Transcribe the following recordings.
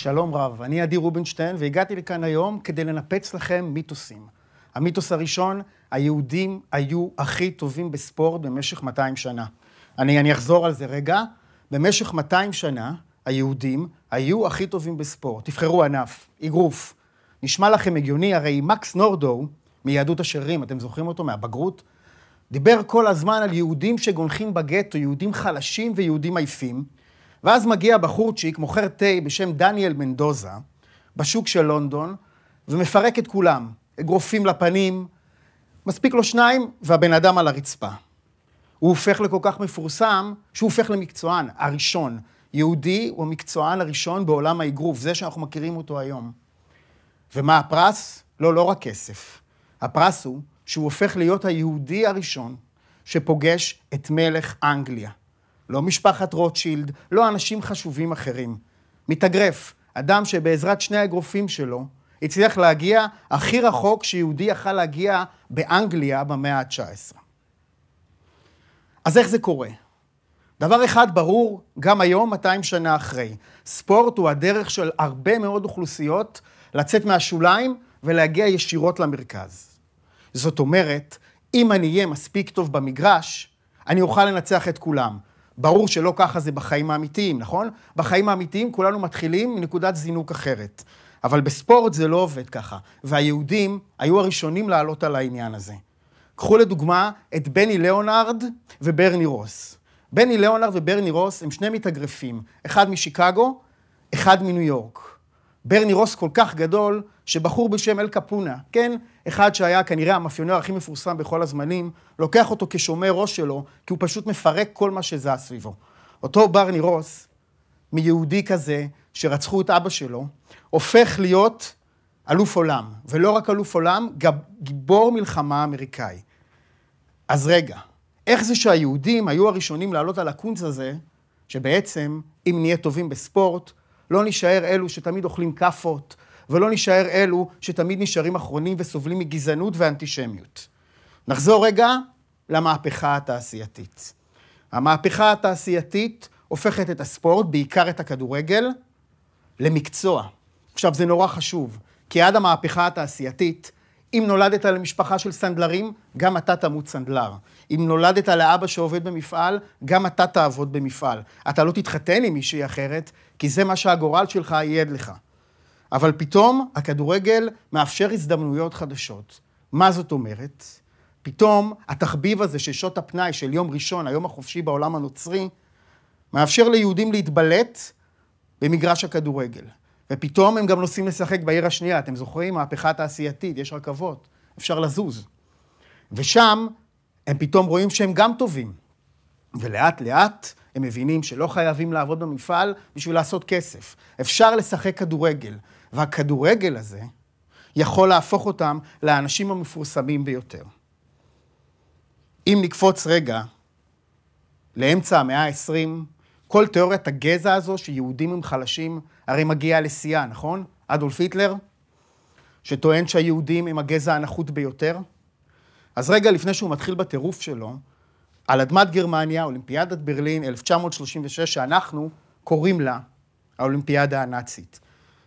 שלום רב, אני עדי רובינשטיין, והגעתי לכאן היום כדי לנפץ לכם מיתוסים. המיתוס הראשון, היהודים היו הכי טובים בספורט במשך 200 שנה. אני, אני אחזור על זה רגע. במשך 200 שנה, היהודים היו הכי טובים בספורט. תבחרו ענף, אגרוף. נשמע לכם הגיוני, הרי מקס נורדו, מיהדות השרירים, אתם זוכרים אותו מהבגרות? דיבר כל הזמן על יהודים שגונחים בגטו, יהודים חלשים ויהודים עייפים. ואז מגיע בחורצ'יק, מוכר תה בשם דניאל מנדוזה, בשוק של לונדון, ומפרק את כולם. אגרופים לפנים, מספיק לו שניים, והבן אדם על הרצפה. הוא הופך לכל כך מפורסם, שהוא הופך למקצוען הראשון. יהודי הוא המקצוען הראשון בעולם האגרוף, זה שאנחנו מכירים אותו היום. ומה הפרס? לא, לא רק כסף. הפרס הוא שהוא הופך להיות היהודי הראשון שפוגש את מלך אנגליה. לא משפחת רוטשילד, לא אנשים חשובים אחרים. מתאגרף, אדם שבעזרת שני האגרופים שלו, הצליח להגיע הכי רחוק שיהודי יכל להגיע באנגליה במאה ה-19. אז איך זה קורה? דבר אחד ברור, גם היום, 200 שנה אחרי, ספורט הוא הדרך של הרבה מאוד אוכלוסיות לצאת מהשוליים ולהגיע ישירות למרכז. זאת אומרת, אם אני אהיה מספיק טוב במגרש, אני אוכל לנצח את כולם. ברור שלא ככה זה בחיים האמיתיים, נכון? בחיים האמיתיים כולנו מתחילים מנקודת זינוק אחרת. אבל בספורט זה לא עובד ככה, והיהודים היו הראשונים לעלות על העניין הזה. קחו לדוגמה את בני ליאונרד וברני רוס. בני ליאונרד וברני רוס הם שני מתאגרפים, אחד משיקגו, אחד מניו יורק. ברני רוס כל כך גדול, שבחור בשם אל קפונה, כן, אחד שהיה כנראה המאפיונר הכי מפורסם בכל הזמנים, לוקח אותו כשומר ראש שלו, כי הוא פשוט מפרק כל מה שזז סביבו. אותו ברני רוס, מיהודי כזה, שרצחו את אבא שלו, הופך להיות אלוף עולם, ולא רק אלוף עולם, גב, גיבור מלחמה אמריקאי. אז רגע, איך זה שהיהודים היו הראשונים לעלות על הקונץ הזה, שבעצם, אם נהיה טובים בספורט, לא נישאר אלו שתמיד אוכלים כאפות, ולא נישאר אלו שתמיד נשארים אחרונים וסובלים מגזענות ואנטישמיות. נחזור רגע למהפכה התעשייתית. המהפכה התעשייתית הופכת את הספורט, בעיקר את הכדורגל, למקצוע. עכשיו, זה נורא חשוב, כי עד המהפכה התעשייתית, אם נולדת למשפחה של סנדלרים, גם אתה תמות סנדלר. אם נולדת לאבא שעובד במפעל, גם אתה תעבוד במפעל. אתה לא תתחתן עם מישהי אחרת, כי זה מה שהגורל שלך ייעד לך. אבל פתאום הכדורגל מאפשר הזדמנויות חדשות. מה זאת אומרת? פתאום התחביב הזה של שעות הפנאי של יום ראשון, היום החופשי בעולם הנוצרי, מאפשר ליהודים להתבלט במגרש הכדורגל. ופתאום הם גם נוסעים לשחק בעיר השנייה. אתם זוכרים? מהפכה תעשייתית, יש רכבות, אפשר לזוז. ושם הם פתאום רואים שהם גם טובים. ולאט לאט הם מבינים שלא חייבים לעבוד במפעל בשביל לעשות כסף. אפשר לשחק כדורגל, והכדורגל הזה יכול להפוך אותם לאנשים המפורסמים ביותר. אם נקפוץ רגע לאמצע המאה ה-20, כל תיאוריית הגזע הזו שיהודים הם חלשים הרי מגיעה לשיאה, נכון? אדולף היטלר, שטוען שהיהודים הם הגזע הנחות ביותר. אז רגע לפני שהוא מתחיל בטירוף שלו, על אדמת גרמניה, אולימפיאדת ברלין 1936, שאנחנו קוראים לה האולימפיאדה הנאצית.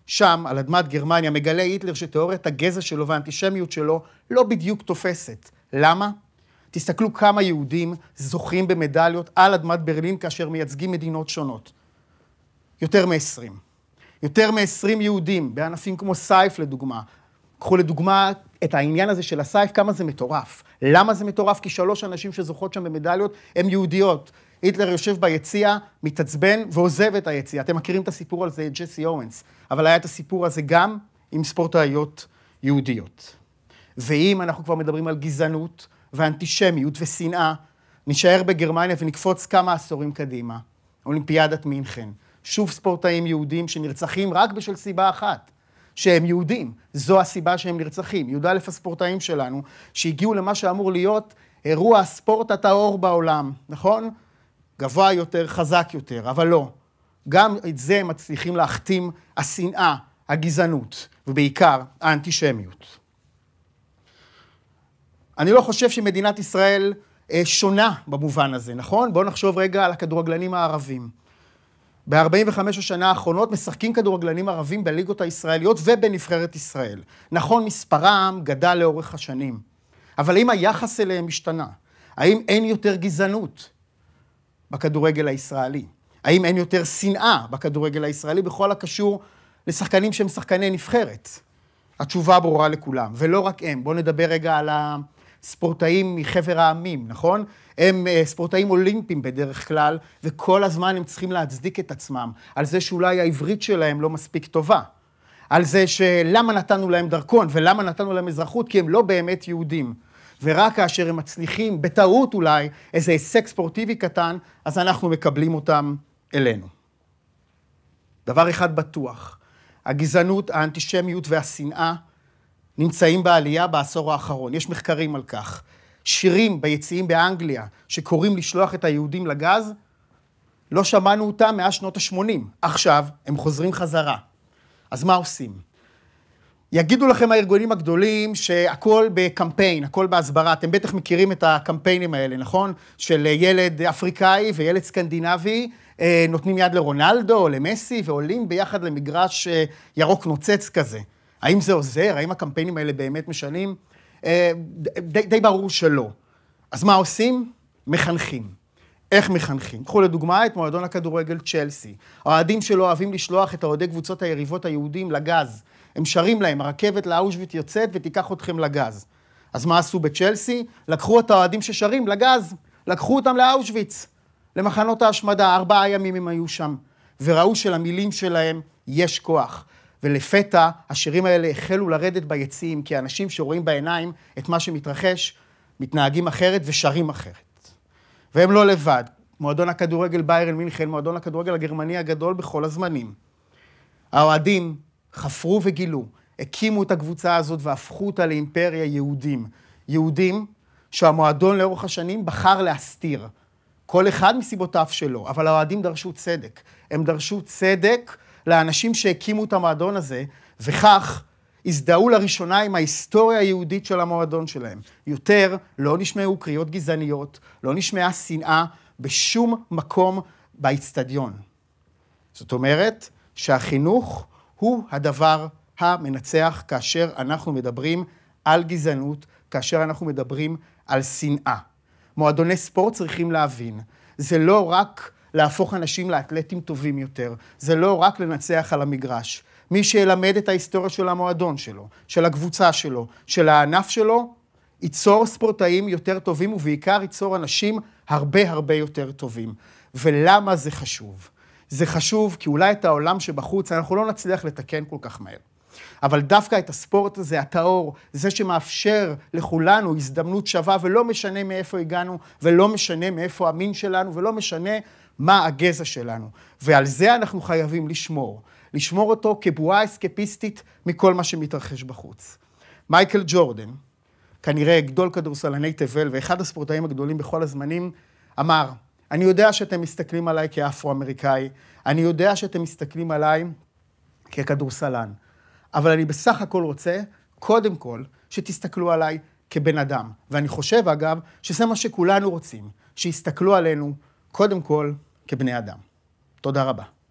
שם, על אדמת גרמניה, מגלה היטלר שתיאוריית הגזע שלו והאנטישמיות שלו לא בדיוק תופסת. למה? תסתכלו כמה יהודים זוכים במדליות על אדמת ברלין כאשר מייצגים מדינות שונות. יותר מ-20. יותר מ-20 יהודים, בענפים כמו סייף לדוגמה. קחו לדוגמה את העניין הזה של הסייף, כמה זה מטורף. למה זה מטורף? כי שלוש הנשים שזוכות שם במדליות הן יהודיות. היטלר יושב ביציע, מתעצבן ועוזב את היציע. אתם מכירים את הסיפור על זה, את ג'סי אורנס, אבל היה את הסיפור הזה גם עם ספורטאיות יהודיות. ואם אנחנו כבר מדברים על גזענות ואנטישמיות ושנאה, נישאר בגרמניה ונקפוץ כמה עשורים קדימה. אולימפיאדת מינכן. שוב ספורטאים יהודים שנרצחים רק בשל סיבה אחת, שהם יהודים. זו הסיבה שהם נרצחים. י"א הספורטאים שלנו, שהגיעו למה שאמור להיות אירוע הספורט הטהור בעולם, נכון? גבוה יותר, חזק יותר, אבל לא. גם את זה מצליחים להכתים השנאה, הגזענות, ובעיקר האנטישמיות. אני לא חושב שמדינת ישראל אה, שונה במובן הזה, נכון? בואו נחשוב רגע על הכדורגלנים הערבים. ב-45 השנה האחרונות משחקים כדורגלנים ערבים בליגות הישראליות ובנבחרת ישראל. נכון, מספרם גדל לאורך השנים, אבל האם היחס אליהם השתנה? האם אין יותר גזענות בכדורגל הישראלי? האם אין יותר שנאה בכדורגל הישראלי בכל הקשור לשחקנים שהם שחקני נבחרת? התשובה ברורה לכולם, ולא רק הם. בואו נדבר רגע על ה... ספורטאים מחבר העמים, נכון? הם אה, ספורטאים אולימפיים בדרך כלל, וכל הזמן הם צריכים להצדיק את עצמם על זה שאולי העברית שלהם לא מספיק טובה. על זה שלמה נתנו להם דרכון ולמה נתנו להם אזרחות, כי הם לא באמת יהודים. ורק כאשר הם מצליחים, בטעות אולי, איזה הישג ספורטיבי קטן, אז אנחנו מקבלים אותם אלינו. דבר אחד בטוח, הגזענות, האנטישמיות והשנאה נמצאים בעלייה בעשור האחרון, יש מחקרים על כך. שירים ביציעים באנגליה שקוראים לשלוח את היהודים לגז, לא שמענו אותם מאז שנות ה-80. עכשיו הם חוזרים חזרה. אז מה עושים? יגידו לכם הארגונים הגדולים שהכל בקמפיין, הכל בהסברה. אתם בטח מכירים את הקמפיינים האלה, נכון? של ילד אפריקאי וילד סקנדינבי, אה, נותנים יד לרונלדו, למסי, ועולים ביחד למגרש אה, ירוק נוצץ כזה. האם זה עוזר? האם הקמפיינים האלה באמת משנים? אה, די, די ברור שלא. אז מה עושים? מחנכים. איך מחנכים? קחו לדוגמה את מועדון הכדורגל צ'לסי. האוהדים שלו אוהבים לשלוח את אוהדי קבוצות היריבות היהודים לגז. הם שרים להם, הרכבת לאושוויט יוצאת ותיקח אתכם לגז. אז מה עשו בצ'לסי? לקחו את האוהדים ששרים לגז, לקחו אותם לאושוויץ, למחנות ההשמדה, ארבעה ימים הם היו שם, וראו שלמילים שלהם יש כוח. ולפתע השירים האלה החלו לרדת ביציעים, כי האנשים שרואים בעיניים את מה שמתרחש, מתנהגים אחרת ושרים אחרת. והם לא לבד. מועדון הכדורגל ביירן מינכן, מועדון הכדורגל הגרמני הגדול בכל הזמנים. האוהדים חפרו וגילו, הקימו את הקבוצה הזאת והפכו אותה לאימפריה יהודים. יהודים שהמועדון לאורך השנים בחר להסתיר. כל אחד מסיבותיו שלו, אבל האוהדים דרשו צדק. הם דרשו צדק לאנשים שהקימו את המועדון הזה, וכך הזדהו לראשונה עם ההיסטוריה היהודית של המועדון שלהם. יותר לא נשמעו קריאות גזעניות, לא נשמעה שנאה בשום מקום באצטדיון. זאת אומרת שהחינוך הוא הדבר המנצח כאשר אנחנו מדברים על גזענות, כאשר אנחנו מדברים על שנאה. מועדוני ספורט צריכים להבין, זה לא רק להפוך אנשים לאתלטים טובים יותר. זה לא רק לנצח על המגרש. מי שילמד את ההיסטוריה של המועדון שלו, של הקבוצה שלו, של הענף שלו, ייצור ספורטאים יותר טובים, ובעיקר ייצור אנשים הרבה הרבה יותר טובים. ולמה זה חשוב? זה חשוב כי אולי את העולם שבחוץ אנחנו לא נצליח לתקן כל כך מהר. אבל דווקא את הספורט הזה, הטהור, זה שמאפשר לכולנו הזדמנות שווה, ולא משנה מאיפה הגענו, ולא משנה מאיפה המין שלנו, ולא משנה מה הגזע שלנו. ועל זה אנחנו חייבים לשמור. לשמור אותו כבועה אסקפיסטית מכל מה שמתרחש בחוץ. מייקל ג'ורדן, כנראה גדול כדורסלני תבל ואחד הספורטאים הגדולים בכל הזמנים, אמר, אני יודע שאתם מסתכלים עליי כאפרו-אמריקאי, אני יודע שאתם מסתכלים עליי ככדורסלן, אבל אני בסך הכל רוצה, קודם כל, שתסתכלו עליי כבן אדם. ואני חושב, אגב, שזה מה שכולנו רוצים, שיסתכלו עלינו, קודם כל, כבני אדם. תודה רבה.